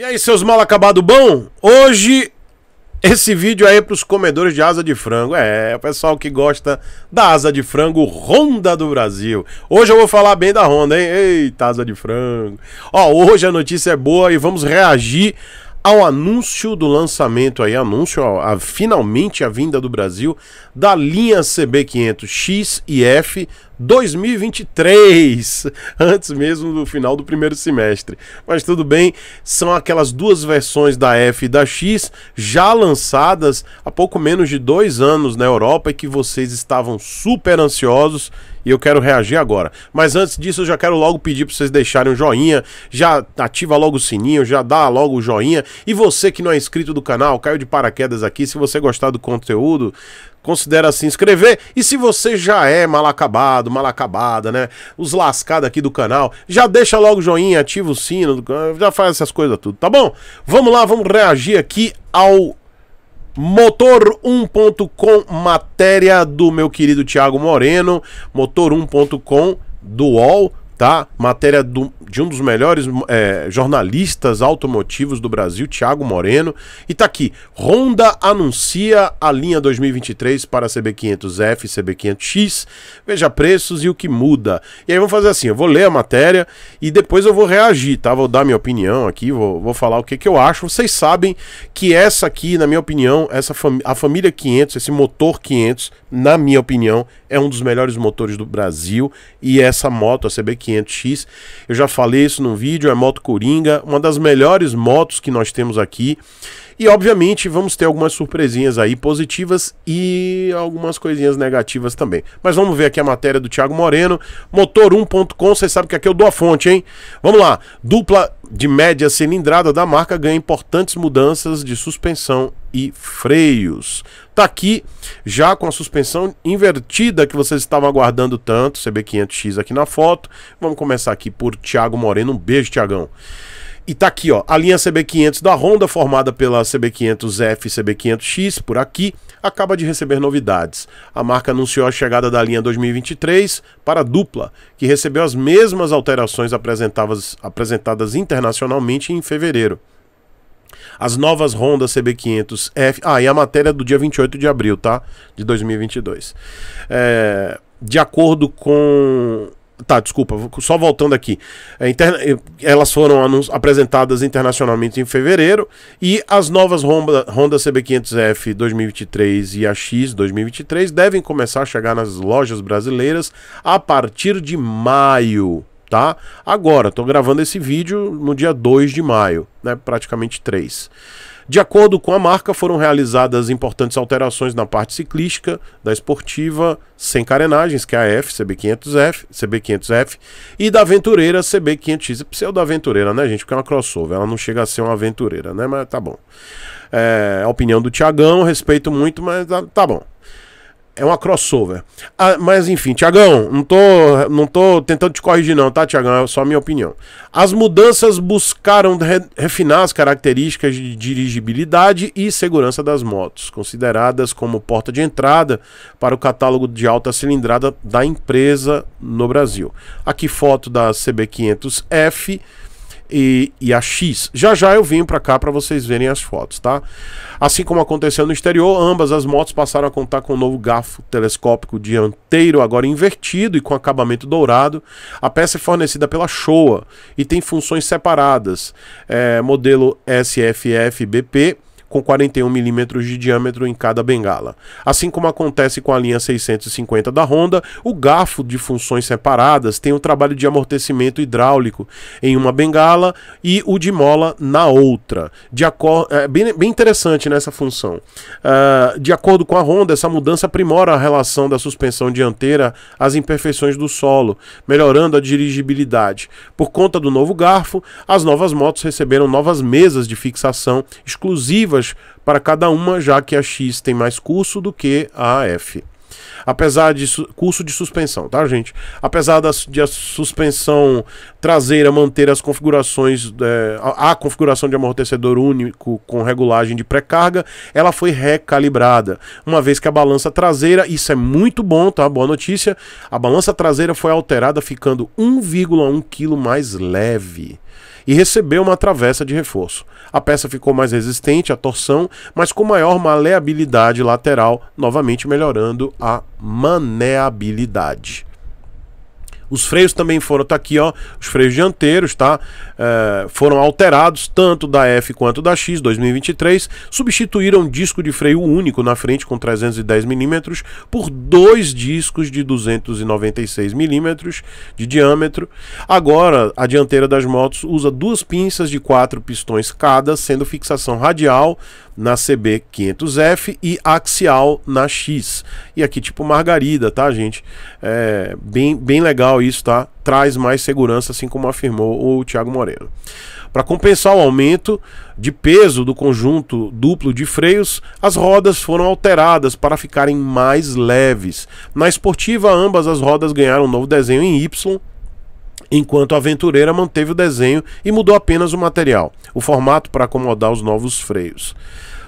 E aí, seus mal acabado bom? Hoje esse vídeo aí é para os comedores de asa de frango. É, é, o pessoal que gosta da asa de frango Honda do Brasil. Hoje eu vou falar bem da Honda, hein? Eita, asa de frango. Ó, hoje a notícia é boa e vamos reagir ao anúncio do lançamento aí, anúncio a, a, finalmente a vinda do Brasil da linha CB500 X e F 2023, antes mesmo do final do primeiro semestre. Mas tudo bem, são aquelas duas versões da F e da X já lançadas há pouco menos de dois anos na Europa e que vocês estavam super ansiosos e eu quero reagir agora. Mas antes disso, eu já quero logo pedir para vocês deixarem um joinha, já ativa logo o sininho, já dá logo o joinha. E você que não é inscrito do canal, caiu de paraquedas aqui, se você gostar do conteúdo, considera se inscrever. E se você já é mal acabado, mal acabada, né? Os lascados aqui do canal, já deixa logo o joinha, ativa o sino, já faz essas coisas tudo, tá bom? Vamos lá, vamos reagir aqui ao Motor1.com, matéria do meu querido Thiago Moreno, motor1.com do UOL tá? Matéria do, de um dos melhores é, jornalistas automotivos do Brasil, Thiago Moreno. E tá aqui: Honda anuncia a linha 2023 para CB500F e CB500X. Veja preços e o que muda. E aí vamos fazer assim: eu vou ler a matéria e depois eu vou reagir, tá? Vou dar minha opinião aqui, vou, vou falar o que, que eu acho. Vocês sabem que essa aqui, na minha opinião, essa a família 500, esse motor 500, na minha opinião, é um dos melhores motores do Brasil. E essa moto, a CB500, 500X. Eu já falei isso num vídeo, é moto Coringa, uma das melhores motos que nós temos aqui. E obviamente vamos ter algumas surpresinhas aí positivas e algumas coisinhas negativas também. Mas vamos ver aqui a matéria do Thiago Moreno, motor1.com, você sabe que aqui eu dou a fonte, hein? Vamos lá. Dupla de média cilindrada da marca ganha importantes mudanças de suspensão e freios. Tá aqui já com a suspensão invertida que vocês estavam aguardando tanto, CB500X aqui na foto. Vamos começar aqui por Thiago Moreno. Um beijo, Thiagão. E tá aqui, ó, a linha CB500 da Honda, formada pela CB500F e CB500X, por aqui, acaba de receber novidades. A marca anunciou a chegada da linha 2023 para a dupla, que recebeu as mesmas alterações apresentadas, apresentadas internacionalmente em fevereiro. As novas Honda CB500F. Ah, e a matéria do dia 28 de abril, tá? De 2022. É, de acordo com Tá, desculpa, só voltando aqui. É, interna... É, elas foram anun... apresentadas internacionalmente em fevereiro e as novas Honda, Honda CB500F 2023 e a X 2023 devem começar a chegar nas lojas brasileiras a partir de maio, tá? Agora, estou gravando esse vídeo no dia 2 de maio, né? Praticamente 3. De acordo com a marca, foram realizadas importantes alterações na parte ciclística da esportiva sem carenagens, que é a F, CB500F, CB500F, e da aventureira CB500X. É Pseudo aventureira, né, gente? Porque é uma crossover, ela não chega a ser uma aventureira, né? Mas tá bom. É, a opinião do Tiagão, respeito muito, mas tá, tá bom. É uma crossover. Ah, mas enfim, Tiagão, não tô, não tô tentando te corrigir, não, tá, Tiagão? É só a minha opinião. As mudanças buscaram re refinar as características de dirigibilidade e segurança das motos, consideradas como porta de entrada para o catálogo de alta cilindrada da empresa no Brasil. Aqui foto da CB500F e, e a X. Já já eu vim para cá para vocês verem as fotos, tá? Assim como aconteceu no exterior, ambas as motos passaram a contar com um novo garfo telescópico dianteiro, agora invertido e com acabamento dourado. A peça é fornecida pela Showa e tem funções separadas, é, modelo SFF BP com 41 milímetros de diâmetro em cada bengala. Assim como acontece com a linha 650 da Honda, o garfo de funções separadas tem o um trabalho de amortecimento hidráulico em uma bengala e o de mola na outra. De acor... É bem, bem, interessante nessa função. Uh, de acordo com a Honda, essa mudança aprimora a relação da suspensão dianteira às imperfeições do solo, melhorando a dirigibilidade. Por conta do novo garfo, as novas motos receberam novas mesas de fixação exclusivas para cada uma, já que a X tem mais curso do que a F. Apesar de curso de suspensão, tá, gente? Apesar da, de a suspensão traseira manter as configurações, é, a, a, configuração de amortecedor único com regulagem de pré-carga, ela foi recalibrada. Uma vez que a balança traseira, isso é muito bom, tá? Boa notícia. A balança traseira foi alterada, ficando 1,1 kg mais leve e recebeu uma travessa de reforço. A peça ficou mais resistente à torção, mas com maior maleabilidade lateral, novamente melhorando a maneabilidade. Os freios também foram, tá aqui, ó, os freios dianteiros, tá? É, foram alterados, tanto da F quanto da X 2023. Substituíram disco de freio único na frente com 310 mm por dois discos de 296 mm de diâmetro. Agora, a dianteira das motos usa duas pinças de quatro pistões cada, sendo fixação radial na CB500F e axial na X. E aqui tipo margarida, tá gente? É bem, bem legal isso, tá? Traz mais segurança, assim como afirmou o Thiago Moreno. Para compensar o aumento de peso do conjunto duplo de freios, as rodas foram alteradas para ficarem mais leves. Na esportiva, ambas as rodas ganharam um novo desenho em Y enquanto a aventureira manteve o desenho e mudou apenas o material, o formato para acomodar os novos freios.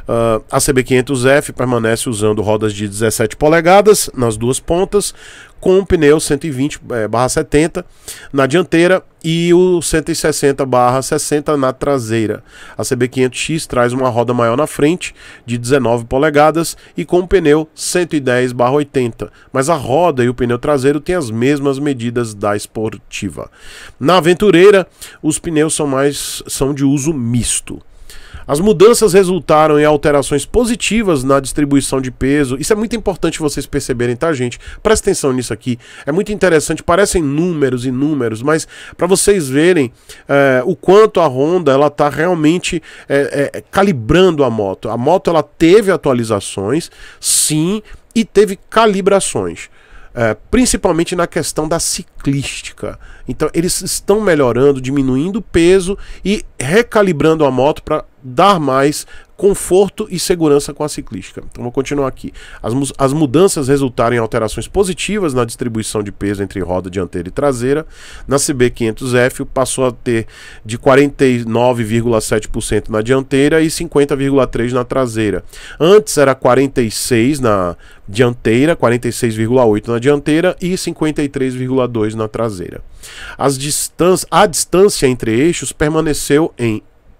Uh, a CB500F permanece usando rodas de 17 polegadas nas duas pontas, com um pneu 120/70 eh, na dianteira e o 160/60 na traseira. A CB500X traz uma roda maior na frente, de 19 polegadas e com o pneu 110/80, mas a roda e o pneu traseiro têm as mesmas medidas da esportiva. Na Aventureira, os pneus são mais são de uso misto. As mudanças resultaram em alterações positivas na distribuição de peso. Isso é muito importante vocês perceberem, tá, gente? Presta atenção nisso aqui. É muito interessante. Parecem números e números, mas para vocês verem é, o quanto a Honda ela tá realmente é, é, calibrando a moto. A moto ela teve atualizações, sim, e teve calibrações. É, principalmente na questão da ciclística. Então, eles estão melhorando, diminuindo o peso e recalibrando a moto para dar mais conforto e segurança com a ciclística. Então vou continuar aqui. As, mu as mudanças resultaram em alterações positivas na distribuição de peso entre roda dianteira e traseira. Na CB500F passou a ter de 49,7% na dianteira e 50,3% na traseira. Antes era 46% na dianteira, 46,8% na dianteira e 53,2% na traseira. As distan a distância entre eixos permaneceu em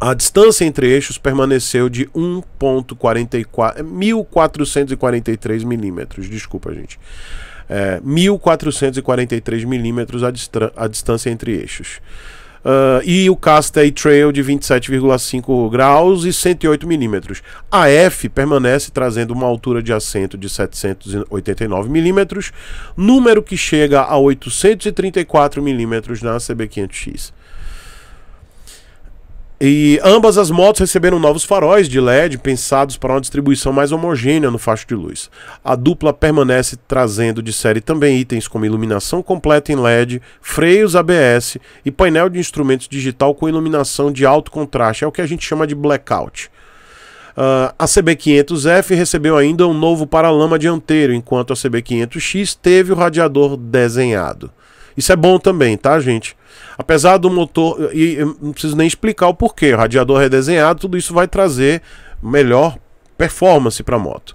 A distância entre eixos permaneceu de 1.443 é, milímetros. Desculpa, gente. É, 1.443 milímetros a, a distância entre eixos. Uh, e o e Trail de 27,5 graus e 108 milímetros. A F permanece trazendo uma altura de assento de 789 milímetros, número que chega a 834 milímetros na CB500X. E ambas as motos receberam novos faróis de LED pensados para uma distribuição mais homogênea no facho de luz. A dupla permanece trazendo de série também itens como iluminação completa em LED, freios ABS e painel de instrumentos digital com iluminação de alto contraste, é o que a gente chama de blackout. Uh, a CB500F recebeu ainda um novo paralama dianteiro, enquanto a CB500X teve o radiador desenhado. Isso é bom também, tá, gente? Apesar do motor, e não preciso nem explicar o porquê, o radiador redesenhado, tudo isso vai trazer melhor performance para a moto.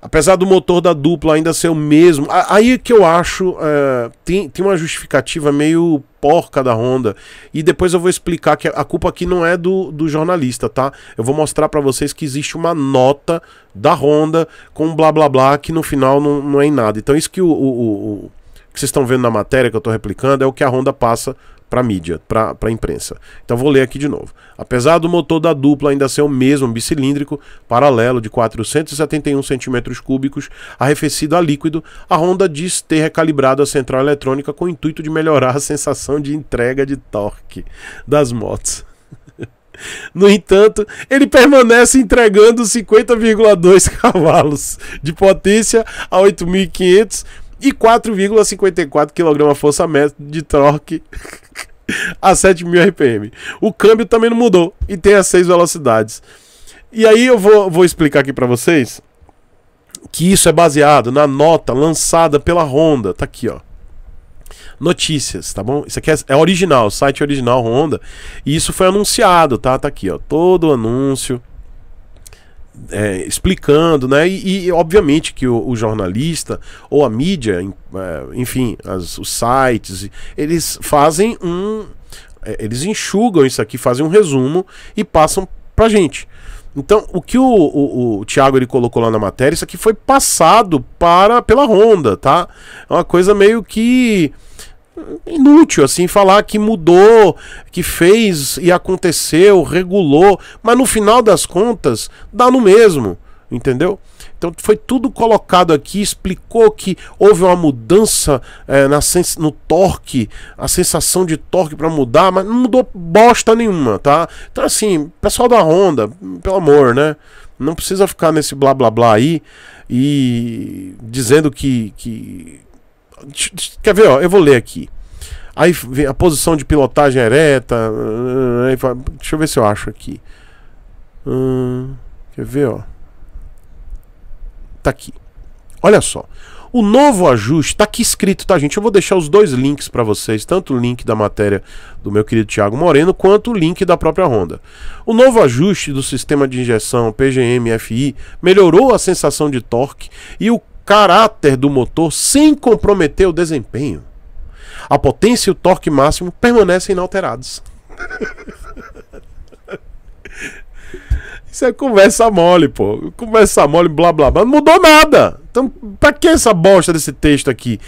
Apesar do motor da dupla ainda ser o mesmo, aí é que eu acho é, tem, tem uma justificativa meio porca da Honda. E depois eu vou explicar que a culpa aqui não é do, do jornalista, tá? Eu vou mostrar para vocês que existe uma nota da Honda com blá blá blá que no final não, não é em nada. Então, isso que o, o, o que vocês estão vendo na matéria que eu estou replicando é o que a Honda passa para a mídia, para a imprensa. Então vou ler aqui de novo. Apesar do motor da dupla ainda ser o mesmo bicilíndrico, paralelo de 471 centímetros cúbicos, arrefecido a líquido, a Honda diz ter recalibrado a central eletrônica com o intuito de melhorar a sensação de entrega de torque das motos. No entanto, ele permanece entregando 50,2 cavalos de potência a 8.500 e 4,54 kgfm de torque a 7.000 RPM. O câmbio também não mudou e tem as seis velocidades. E aí eu vou, vou explicar aqui para vocês que isso é baseado na nota lançada pela Honda. Tá aqui, ó. Notícias, tá bom? Isso aqui é, é original, site é original Honda. E isso foi anunciado, tá? Tá aqui, ó. Todo o anúncio é, explicando, né? E, e obviamente que o, o, jornalista ou a mídia, é, enfim, as, os sites, eles fazem um. É, eles enxugam isso aqui, fazem um resumo e passam pra gente. Então, o que o, o, o Thiago ele colocou lá na matéria, isso aqui foi passado para pela Honda, tá? É uma coisa meio que inútil assim falar que mudou, que fez e aconteceu, regulou, mas no final das contas dá no mesmo, entendeu? Então foi tudo colocado aqui, explicou que houve uma mudança é, na no torque, a sensação de torque para mudar, mas não mudou bosta nenhuma, tá? Então assim, pessoal da Honda, pelo amor, né? Não precisa ficar nesse blá blá blá aí e dizendo que, que Quer ver, ó, eu vou ler aqui. Aí vem a posição de pilotagem ereta. Deixa eu ver se eu acho aqui. Hum, quer ver, ó. Tá aqui. Olha só. O novo ajuste está aqui escrito, tá, gente? Eu vou deixar os dois links para vocês, tanto o link da matéria do meu querido Tiago Moreno, quanto o link da própria Honda. O novo ajuste do sistema de injeção PGM-FI melhorou a sensação de torque e o caráter do motor sem comprometer o desempenho. A potência e o torque máximo permanecem inalterados. Isso é conversa mole, pô. Conversa mole, blá blá blá. Não mudou nada. Então, pra que essa bosta desse texto aqui?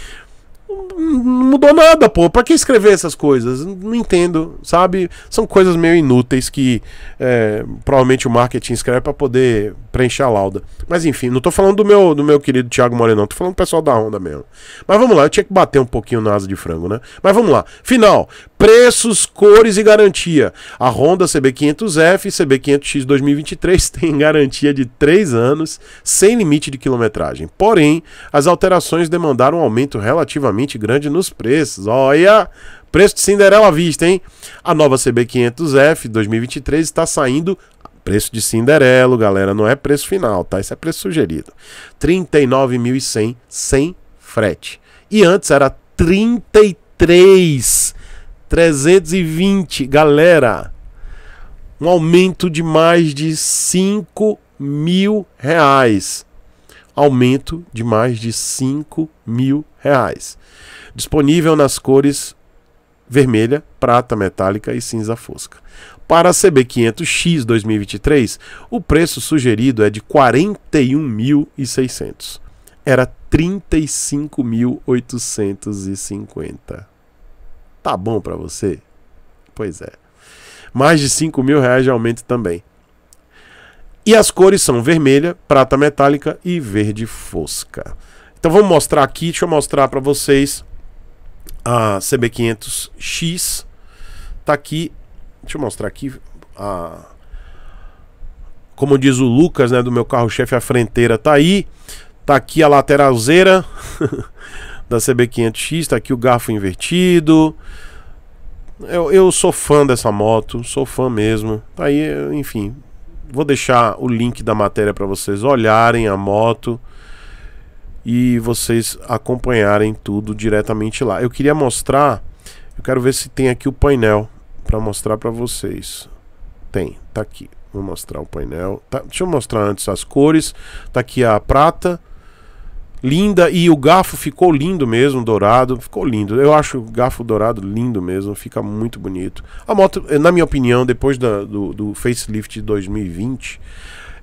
Não mudou nada, pô. Pra que escrever essas coisas? Não entendo, sabe? São coisas meio inúteis que é, provavelmente o marketing escreve para poder preencher a lauda. Mas enfim, não tô falando do meu, do meu querido Thiago Moreno, não. Tô falando do pessoal da Honda mesmo. Mas vamos lá, eu tinha que bater um pouquinho na asa de frango, né? Mas vamos lá. Final: preços, cores e garantia. A Honda CB500F e CB500X 2023 têm garantia de 3 anos, sem limite de quilometragem. Porém, as alterações demandaram um aumento relativamente grande nos preços. Olha, preço de Cinderela à vista, hein? A nova CB500F 2023 está saindo Preço de Cinderelo, galera, não é preço final, tá? Isso é preço sugerido. 39.100 sem frete. E antes era 33 320, galera. Um aumento de mais de 5 mil reais. Aumento de mais de 5 mil reais. Disponível nas cores vermelha, prata metálica e cinza fosca. Para a CB500X 2023, o preço sugerido é de R$ 41.600. Era 35.850. Tá bom para você? Pois é. Mais de R$ mil reais de aumento também. E as cores são vermelha, prata metálica e verde fosca. Então vamos mostrar aqui, deixa eu mostrar para vocês a CB500X. Tá aqui Deixa eu mostrar aqui a. Como diz o Lucas, né, do meu carro-chefe, a frenteira tá aí. Tá aqui a lateralzeira da CB500X, tá aqui o garfo invertido. Eu, eu sou fã dessa moto, sou fã mesmo. Tá aí, enfim, vou deixar o link da matéria para vocês olharem a moto e vocês acompanharem tudo diretamente lá. Eu queria mostrar, eu quero ver se tem aqui o painel para mostrar para vocês. Tem, tá aqui. Vou mostrar o painel. Tá, deixa eu mostrar antes as cores. Tá aqui a prata. Linda. E o garfo ficou lindo mesmo, dourado. Ficou lindo. Eu acho o garfo dourado lindo mesmo. Fica muito bonito. A moto, eh, na minha opinião, depois da, do, do facelift de 2020,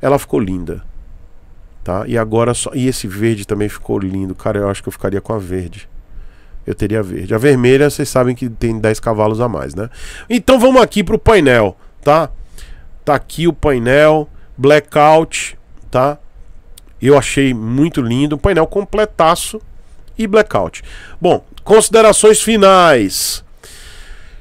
ela ficou linda. Tá? E agora só. E esse verde também ficou lindo. Cara, eu acho que eu ficaria com a verde. Eu teria verde. A vermelha, vocês sabem que tem 10 cavalos a mais, né? Então vamos aqui pro painel, tá? Tá aqui o painel, blackout, tá? Eu achei muito lindo, painel completaço e blackout. Bom, considerações finais.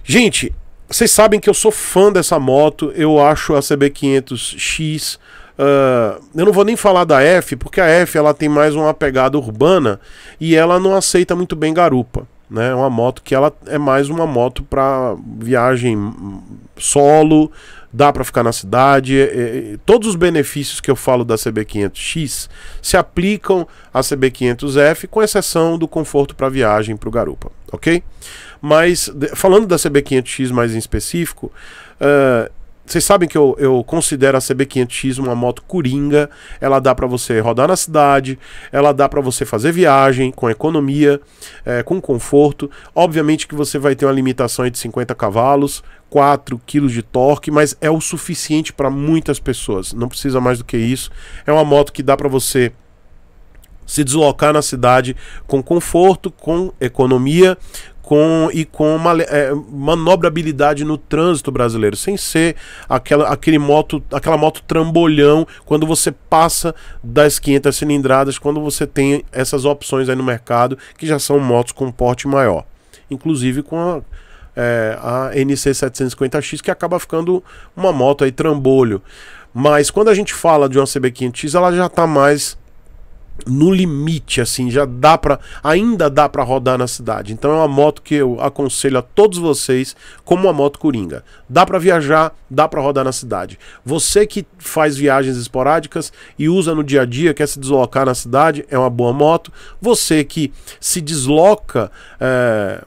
Gente, vocês sabem que eu sou fã dessa moto, eu acho a CB500X Uh, eu não vou nem falar da F, porque a F ela tem mais uma pegada urbana e ela não aceita muito bem garupa. Né? É uma moto que ela é mais uma moto para viagem solo, dá para ficar na cidade. É, é, todos os benefícios que eu falo da CB500X se aplicam à CB500F, com exceção do conforto para viagem para o garupa, ok? Mas de, falando da CB500X mais em específico, uh, vocês sabem que eu, eu considero a CB500X uma moto coringa. Ela dá para você rodar na cidade, ela dá para você fazer viagem com economia, é, com conforto. Obviamente que você vai ter uma limitação de 50 cavalos, 4 kg de torque, mas é o suficiente para muitas pessoas. Não precisa mais do que isso. É uma moto que dá para você se deslocar na cidade com conforto, com economia, com e com uma é, manobrabilidade no trânsito brasileiro, sem ser aquela aquele moto, aquela moto trambolhão quando você passa das 500 cilindradas, quando você tem essas opções aí no mercado que já são motos com porte maior, inclusive com a é, a NC750X, que acaba ficando uma moto aí trambolho. Mas quando a gente fala de uma CB500X, ela já está mais no limite, assim, já dá para ainda dá para rodar na cidade. Então é uma moto que eu aconselho a todos vocês como uma moto coringa. Dá para viajar, dá para rodar na cidade. Você que faz viagens esporádicas e usa no dia a dia, quer se deslocar na cidade, é uma boa moto. Você que se desloca é,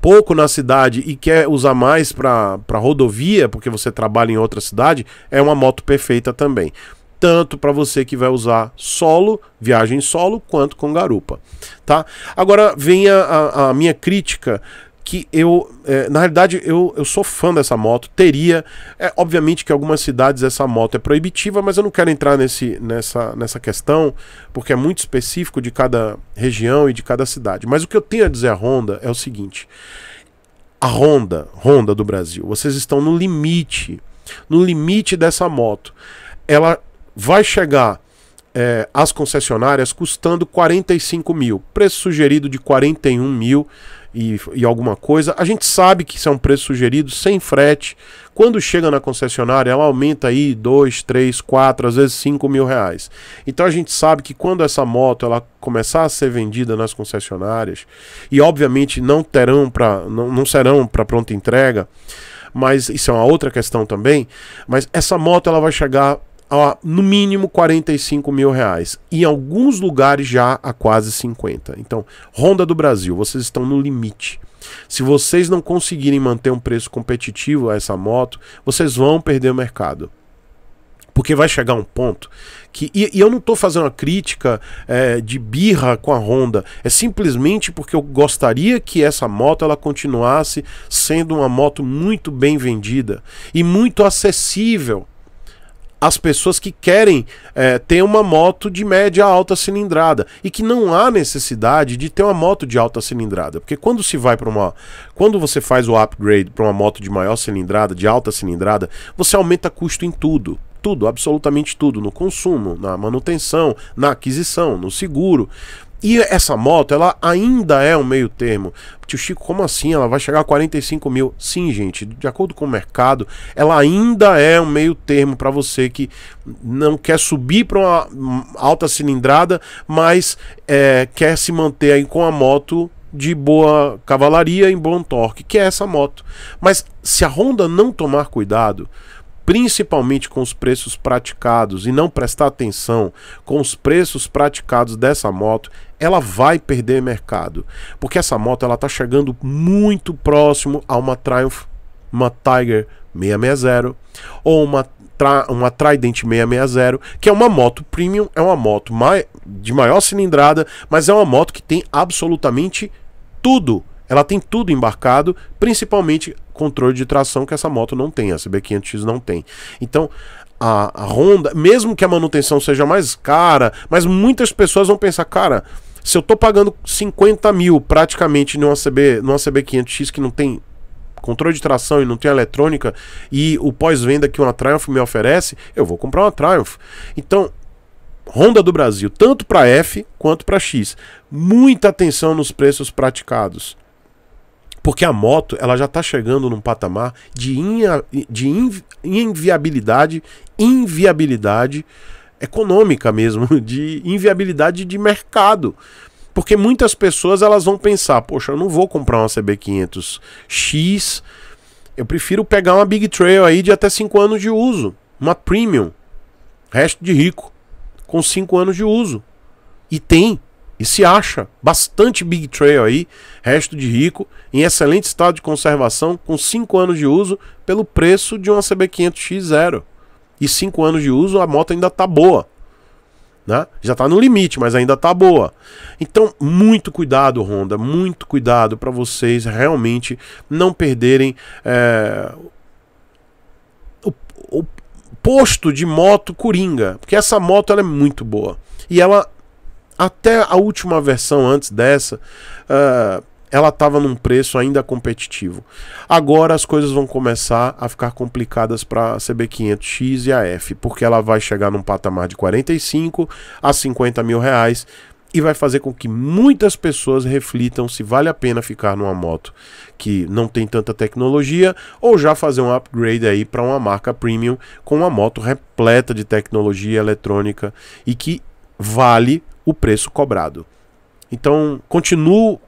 pouco na cidade e quer usar mais para rodovia, porque você trabalha em outra cidade, é uma moto perfeita também tanto para você que vai usar solo, viagem solo, quanto com garupa, tá? Agora vem a, a, minha crítica que eu, é, na realidade, eu, eu sou fã dessa moto, teria, é, obviamente que em algumas cidades essa moto é proibitiva, mas eu não quero entrar nesse, nessa, nessa questão, porque é muito específico de cada região e de cada cidade. Mas o que eu tenho a dizer a Honda é o seguinte, a Honda, Honda do Brasil, vocês estão no limite, no limite dessa moto. Ela vai chegar é, às concessionárias custando 45 mil, preço sugerido de 41 mil e, e alguma coisa. A gente sabe que isso é um preço sugerido sem frete. Quando chega na concessionária, ela aumenta aí 2, 3, 4, às vezes 5 mil reais. Então a gente sabe que quando essa moto ela começar a ser vendida nas concessionárias, e obviamente não terão para não, não serão para pronta entrega mas isso é uma outra questão também. Mas essa moto ela vai chegar a no mínimo 45 mil reais. Em alguns lugares já a quase 50. Então, Honda do Brasil, vocês estão no limite. Se vocês não conseguirem manter um preço competitivo a essa moto, vocês vão perder o mercado. Porque vai chegar um ponto que. E, e eu não estou fazendo uma crítica é, de birra com a Honda. É simplesmente porque eu gostaria que essa moto ela continuasse sendo uma moto muito bem vendida e muito acessível as pessoas que querem é, ter uma moto de média alta cilindrada e que não há necessidade de ter uma moto de alta cilindrada, porque quando se vai para uma, quando você faz o upgrade para uma moto de maior cilindrada, de alta cilindrada, você aumenta custo em tudo. Tudo, absolutamente tudo, no consumo, na manutenção, na aquisição, no seguro. E essa moto, ela ainda é um meio termo. Tio Chico, como assim? Ela vai chegar a 45 mil? Sim, gente, de acordo com o mercado, ela ainda é um meio termo para você que não quer subir para uma alta cilindrada, mas é, quer se manter aí com a moto de boa cavalaria em bom torque, que é essa moto. Mas se a Honda não tomar cuidado, principalmente com os preços praticados e não prestar atenção com os preços praticados dessa moto, ela vai perder mercado, porque essa moto ela tá chegando muito próximo a uma Triumph, uma Tiger 660 ou uma uma Trident 660, que é uma moto premium, é uma moto mai de maior cilindrada, mas é uma moto que tem absolutamente tudo. Ela tem tudo embarcado, principalmente controle de tração que essa moto não tem, a CB500X não tem. Então, a, a Honda, mesmo que a manutenção seja mais cara, mas muitas pessoas vão pensar, cara, se eu tô pagando 50 mil praticamente numa, CB, numa CB500X que não tem controle de tração e não tem eletrônica e o pós-venda que uma Triumph me oferece, eu vou comprar uma Triumph. Então, Honda do Brasil, tanto para F quanto para X, muita atenção nos preços praticados. Porque a moto ela já está chegando num patamar de, inha, de invi, inviabilidade, inviabilidade econômica mesmo, de inviabilidade de mercado. Porque muitas pessoas elas vão pensar, poxa, eu não vou comprar uma CB500 X, eu prefiro pegar uma Big Trail aí de até 5 anos de uso, uma Premium, resto de rico, com 5 anos de uso. E tem, e se acha bastante Big Trail aí, resto de rico, em excelente estado de conservação, com 5 anos de uso, pelo preço de uma CB500X0. E 5 anos de uso, a moto ainda tá boa. Né? Já tá no limite, mas ainda tá boa. Então, muito cuidado, Honda, muito cuidado para vocês realmente não perderem é, o, o, posto de moto coringa, porque essa moto ela é muito boa e ela até a última versão antes dessa, uh, ela estava num preço ainda competitivo. Agora as coisas vão começar a ficar complicadas para a CB500X e a F, porque ela vai chegar num patamar de 45 a 50 mil reais e vai fazer com que muitas pessoas reflitam se vale a pena ficar numa moto que não tem tanta tecnologia ou já fazer um upgrade aí para uma marca premium com uma moto repleta de tecnologia eletrônica e que vale o preço cobrado. Então, continuo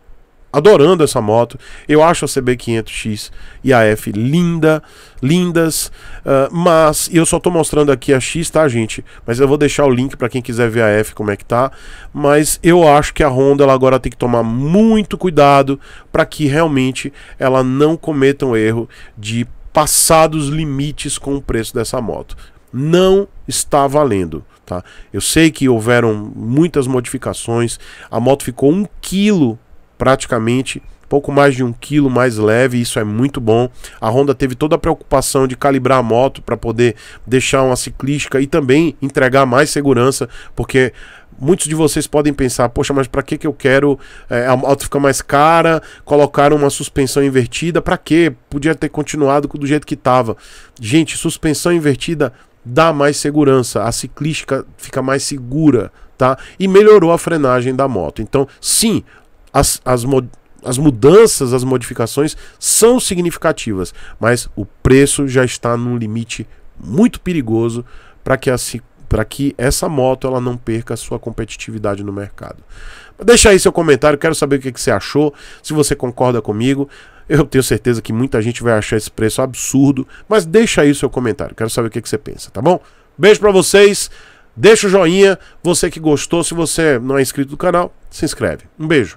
adorando essa moto. Eu acho a CB500X e a F linda, lindas, uh, mas eu só tô mostrando aqui a X, tá, gente? Mas eu vou deixar o link para quem quiser ver a F como é que tá. Mas eu acho que a Honda ela agora tem que tomar muito cuidado para que realmente ela não cometa um erro de passar dos limites com o preço dessa moto. Não está valendo. Tá? Eu sei que houveram muitas modificações, a moto ficou um quilo praticamente pouco mais de um quilo mais leve, isso é muito bom. A Honda teve toda a preocupação de calibrar a moto para poder deixar uma ciclística e também entregar mais segurança, porque muitos de vocês podem pensar, poxa, mas para que que eu quero é, a moto fica mais cara, colocaram uma suspensão invertida, para quê? Podia ter continuado do jeito que estava. Gente, suspensão invertida dá mais segurança, a ciclística fica mais segura, tá? E melhorou a frenagem da moto. Então, sim, as, as, as mudanças, as modificações são significativas, mas o preço já está num limite muito perigoso para que a para que essa moto ela não perca sua competitividade no mercado. Deixa aí seu comentário, quero saber o que, que você achou, se você concorda comigo. Eu tenho certeza que muita gente vai achar esse preço absurdo, mas deixa aí o seu comentário. Quero saber o que, que você pensa, tá bom? Beijo para vocês. Deixa o joinha. Você que gostou, se você não é inscrito do canal, se inscreve. Um beijo.